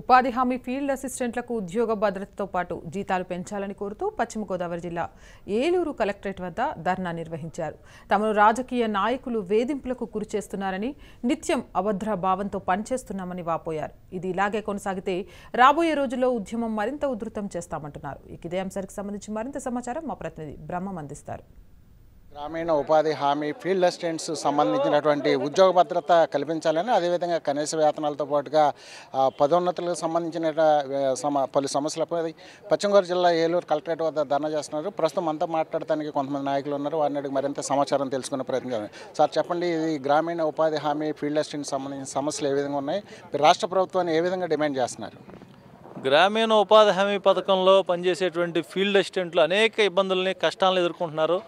ఉపాధి హామీ ఫీల్డ్ అసిస్టెంట్లకు ఉద్యోగ భద్రతతో పాటు జీతాలు పెంచాలని కోరుతూ పశ్చిమ గోదావరి జిల్లా ఏలూరు కలెక్టరేట్ వద్ద ధర్నా నిర్వహించారు తమను రాజకీయ నాయకులు వేధింపులకు గురి చేస్తున్నారని నిత్యం అభద్ర భావంతో పనిచేస్తున్నామని వాపోయారు ఇది ఇలాగే కొనసాగితే రాబోయే రోజుల్లో ఉద్యమం మరింత ఉధృతం చేస్తామంటున్నారు ఇక ఇదే అంశానికి సంబంధించి మరింత సమాచారం మా ప్రతినిధి బ్రహ్మం అందిస్తారు గ్రామీణ ఉపాధి హామీ ఫీల్డ్ అసిస్టెంట్స్ సంబంధించినటువంటి ఉద్యోగ భద్రత కల్పించాలని అదేవిధంగా కనీస వేతనాలతో పాటుగా పదోన్నతులకు సంబంధించిన పలు సమస్యలపై పశ్చిమ గోదావరి జిల్లా ఏలూరు కలెక్టరేట్ వద్ద ధర్నా చేస్తున్నారు ప్రస్తుతం అంతా మాట్లాడటానికి కొంతమంది నాయకులు ఉన్నారు వారిని మరింత సమాచారం తెలుసుకునే ప్రయత్నించాలి సార్ చెప్పండి ఇది గ్రామీణ ఉపాధి హామీ ఫీల్డ్ అసిస్టెంట్ సంబంధించిన సమస్యలు ఏ విధంగా ఉన్నాయి రాష్ట్ర ప్రభుత్వాన్ని ఏ విధంగా డిమాండ్ చేస్తున్నారు గ్రామీణ ఉపాధి హామీ పథకంలో పనిచేసేటువంటి ఫీల్డ్ అసిస్టెంట్లు అనేక ఇబ్బందుల్ని కష్టాలను ఎదుర్కొంటున్నారు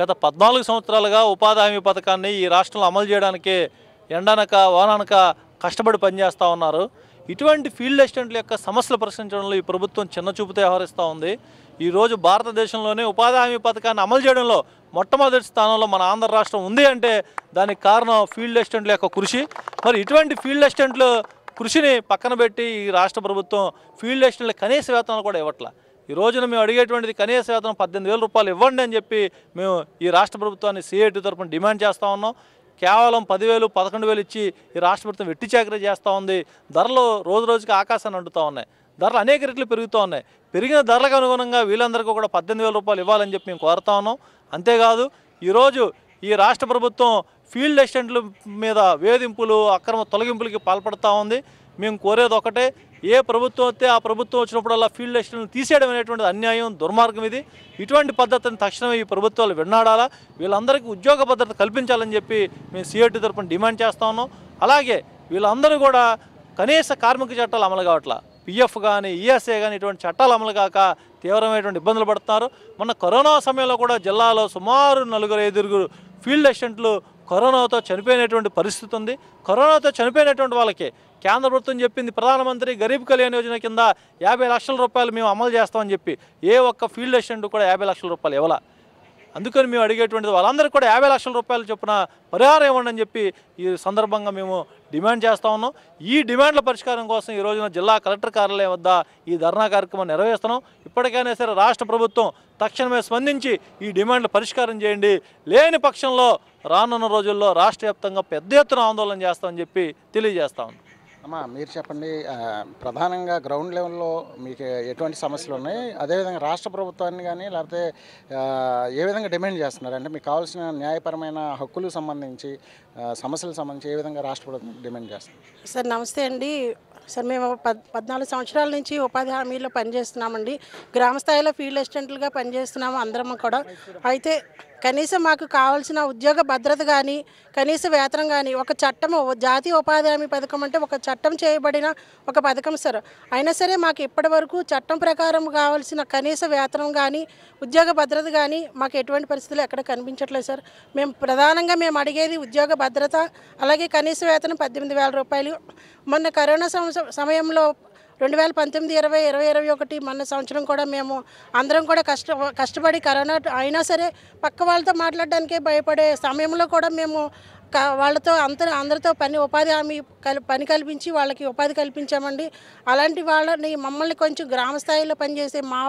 గత పద్నాలుగు సంవత్సరాలుగా ఉపాధి హామీ పథకాన్ని ఈ రాష్ట్రంలో అమలు చేయడానికి ఎండనక వాననక కష్టపడి పనిచేస్తూ ఉన్నారు ఇటువంటి ఫీల్డ్ అసిస్టెంట్ల యొక్క సమస్యలు ప్రశ్నించడంలో ఈ ప్రభుత్వం చిన్న చూపుతో వ్యవహరిస్తూ ఉంది ఈరోజు భారతదేశంలోనే ఉపాధి హామీ పథకాన్ని అమలు చేయడంలో మొట్టమొదటి స్థానంలో మన ఆంధ్ర రాష్ట్రం ఉంది అంటే దానికి కారణం ఫీల్డ్ అసిస్టెంట్ల యొక్క కృషి మరి ఇటువంటి ఫీల్డ్ అసిస్టెంట్లు కృషిని పక్కన పెట్టి ఈ రాష్ట్ర ప్రభుత్వం ఫీల్డ్ అసిస్టెంట్ల కనీస వేతనాలు కూడా ఇవ్వట్లా ఈ రోజున మేము అడిగేటువంటిది కనీస వేతనం పద్దెనిమిది వేల రూపాయలు ఇవ్వండి అని చెప్పి మేము ఈ రాష్ట్ర ప్రభుత్వాన్ని సిఐటి తరఫున డిమాండ్ చేస్తూ ఉన్నాం కేవలం పదివేలు పదకొండు వేలు ఇచ్చి ఈ రాష్ట్ర ప్రభుత్వం వెట్టి చాకరీ చేస్తూ ఉంది ధరలు రోజు రోజుకి ఆకాశాన్ని అంటుతూ ఉన్నాయి ధరలు అనేక రెట్లు పెరుగుతూ ఉన్నాయి పెరిగిన ధరలకు అనుగుణంగా వీళ్ళందరికీ కూడా పద్దెనిమిది వేల రూపాయలు ఇవ్వాలని చెప్పి మేము కోరుతా ఉన్నాం అంతేకాదు ఈరోజు ఈ రాష్ట్ర ప్రభుత్వం ఫీల్డ్ అసిస్టెంట్ల మీద వేధింపులు అక్రమ తొలగింపులకి పాల్పడుతూ ఉంది మేము కోరేది ఒకటే ఏ ప్రభుత్వం వస్తే ఆ ప్రభుత్వం వచ్చినప్పుడల్లా ఫీల్డ్ టెస్టులను తీసేయడం అనేటువంటిది అన్యాయం దుర్మార్గం ఇది ఇటువంటి పద్ధతిని తక్షణమే ఈ ప్రభుత్వాలు విన్నాడాలా వీళ్ళందరికీ ఉద్యోగ భద్రత కల్పించాలని చెప్పి మేము సిఐటి తరఫున డిమాండ్ చేస్తా ఉన్నాం అలాగే వీళ్ళందరూ కూడా కనీస కార్మిక చట్టాలు అమలు కావట్లా పిఎఫ్ కానీ ఈఎస్ఏ e కానీ ఇటువంటి చట్టాలు అమలు కాక తీవ్రమైనటువంటి ఇబ్బందులు పడుతున్నారు మొన్న కరోనా సమయంలో కూడా జిల్లాలో సుమారు నలుగురు ఐదుగురు ఫీల్డ్ అసిస్టెంట్లు కరోనాతో చనిపోయినటువంటి పరిస్థితి ఉంది కరోనాతో చనిపోయినటువంటి వాళ్ళకి కేంద్ర ప్రభుత్వం చెప్పింది ప్రధానమంత్రి గరీబ్ కళ్యాణ్ యోజన కింద యాభై లక్షల రూపాయలు మేము అమలు చేస్తామని చెప్పి ఏ ఒక్క ఫీల్డ్ అసిస్టెంట్ కూడా యాభై లక్షల రూపాయలు ఇవ్వాల అందుకని మేము అడిగేటువంటిది వాళ్ళందరికీ కూడా యాభై లక్షల రూపాయలు చొప్పున పరిహారం ఇవ్వండి అని చెప్పి ఈ సందర్భంగా మేము డిమాండ్ చేస్తూ ఉన్నాం ఈ డిమాండ్ల పరిష్కారం కోసం ఈ రోజున జిల్లా కలెక్టర్ కార్యాలయం వద్ద ఈ ధర్నా కార్యక్రమం నిర్వహిస్తున్నాం ఇప్పటికైనా సరే రాష్ట్ర ప్రభుత్వం తక్షణమే స్పందించి ఈ డిమాండ్ల పరిష్కారం చేయండి లేని పక్షంలో రానున్న రోజుల్లో రాష్ట్ర పెద్ద ఎత్తున ఆందోళన చేస్తామని చెప్పి తెలియజేస్తా ఉంది అమ్మా మీరు చెప్పండి ప్రధానంగా గ్రౌండ్ లెవెల్లో మీకు ఎటువంటి సమస్యలు ఉన్నాయి అదేవిధంగా రాష్ట్ర ప్రభుత్వాన్ని కానీ లేకపోతే ఏ విధంగా డిమాండ్ చేస్తున్నారు అంటే మీకు కావాల్సిన న్యాయపరమైన హక్కులు సంబంధించి సమస్యలకు సంబంధించి ఏ విధంగా రాష్ట్ర ప్రభుత్వం డిమాండ్ చేస్తున్నారు సార్ నమస్తే అండి సార్ మేము పద్ పద్నాలుగు సంవత్సరాల నుంచి ఉపాధి హామీలో పనిచేస్తున్నామండి గ్రామ స్థాయిలో ఫీల్డ్ అసిస్టెంట్లుగా పనిచేస్తున్నాము అందరం కూడా అయితే కనీసం మాకు కావాల్సిన ఉద్యోగ భద్రత కానీ కనీస వేతనం కానీ ఒక చట్టం జాతీయ ఉపాధి హామీ పథకం అంటే ఒక చట్టం చట్టం చేయబడిన ఒక పథకం సార్ అయినా సరే మాకు ఇప్పటి వరకు చట్టం ప్రకారం కావాల్సిన కనీస వేతనం కానీ ఉద్యోగ భద్రత కానీ మాకు ఎటువంటి పరిస్థితులు ఎక్కడ కనిపించట్లేదు సార్ మేము ప్రధానంగా మేము అడిగేది ఉద్యోగ భద్రత అలాగే కనీస వేతనం పద్దెనిమిది వేల రూపాయలు మొన్న కరోనా సమయంలో రెండు వేల పంతొమ్మిది ఇరవై ఇరవై ఇరవై ఒకటి మొన్న సంవత్సరం కూడా మేము అందరం కూడా కష్ట కష్టపడి కరోనా అయినా సరే పక్క వాళ్ళతో మాట్లాడడానికే భయపడే సమయంలో కూడా మేము వాళ్ళతో అందరూ అందరితో పని ఉపాధి హామీ కల్ పని కల్పించి వాళ్ళకి ఉపాధి కల్పించామండి అలాంటి వాళ్ళని మమ్మల్ని కొంచెం గ్రామ స్థాయిలో పనిచేసే మా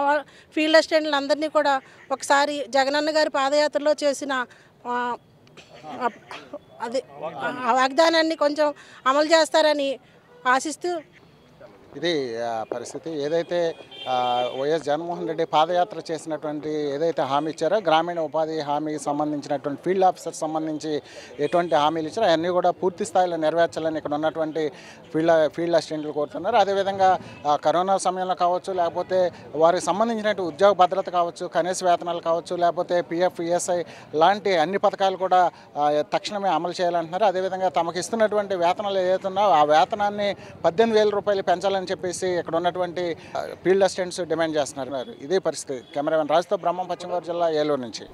ఫీల్డ్ అసిస్టెంట్లు అందరినీ కూడా ఒకసారి జగనన్న గారి పాదయాత్రలో చేసిన అది వాగ్దానాన్ని కొంచెం అమలు చేస్తారని ఆశిస్తూ ఇది పరిస్థితి ఏదైతే వైఎస్ జగన్మోహన్ రెడ్డి పాదయాత్ర చేసినటువంటి ఏదైతే హామీ ఇచ్చారో గ్రామీణ ఉపాధి హామీకి సంబంధించినటువంటి ఫీల్డ్ ఆఫీసర్ సంబంధించి ఎటువంటి హామీలు ఇచ్చారో అవన్నీ కూడా పూర్తి స్థాయిలో నెరవేర్చాలని ఇక్కడ ఉన్నటువంటి ఫీల్డ్ ఫీల్డ్ అసిస్టెంట్లు కోరుతున్నారు అదేవిధంగా కరోనా సమయంలో కావచ్చు లేకపోతే వారికి సంబంధించినటువంటి ఉద్యోగ భద్రత కావచ్చు కనీస వేతనాలు కావచ్చు లేకపోతే పిఎఫ్ ఈఎస్ఐ లాంటి అన్ని పథకాలు కూడా తక్షణమే అమలు చేయాలంటున్నారు అదేవిధంగా తమకు ఇస్తున్నటువంటి వేతనాలు ఏదైతున్నాయో ఆ వేతనాన్ని పద్దెనిమిది వేల రూపాయలు పెంచాలని అని చెప్పేసి ఇక్కడ ఉన్నటువంటి ఫీల్డ్ అసిస్టెంట్స్ డిమాండ్ చేస్తున్నారు ఇదే పరిస్థితి కెమెరామెన్ రాజుతో బ్రహ్మం పశ్చిమగోదావరి జిల్లా ఏలూరు నుంచి